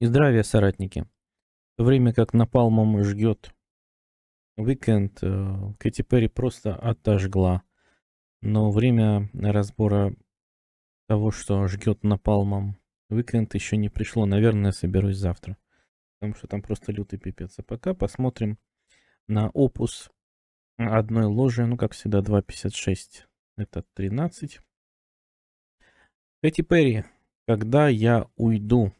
И здравия, соратники. В то время как Напалмом ждет Уикенд, э, Кэти Перри просто отожгла. Но время разбора того, что ждет Напалмом Уикенд, еще не пришло. Наверное, соберусь завтра. Потому что там просто лютый пипец. А пока посмотрим на опус одной ложи. Ну, как всегда, 2.56. Это 13. Кэти Перри. Когда я уйду?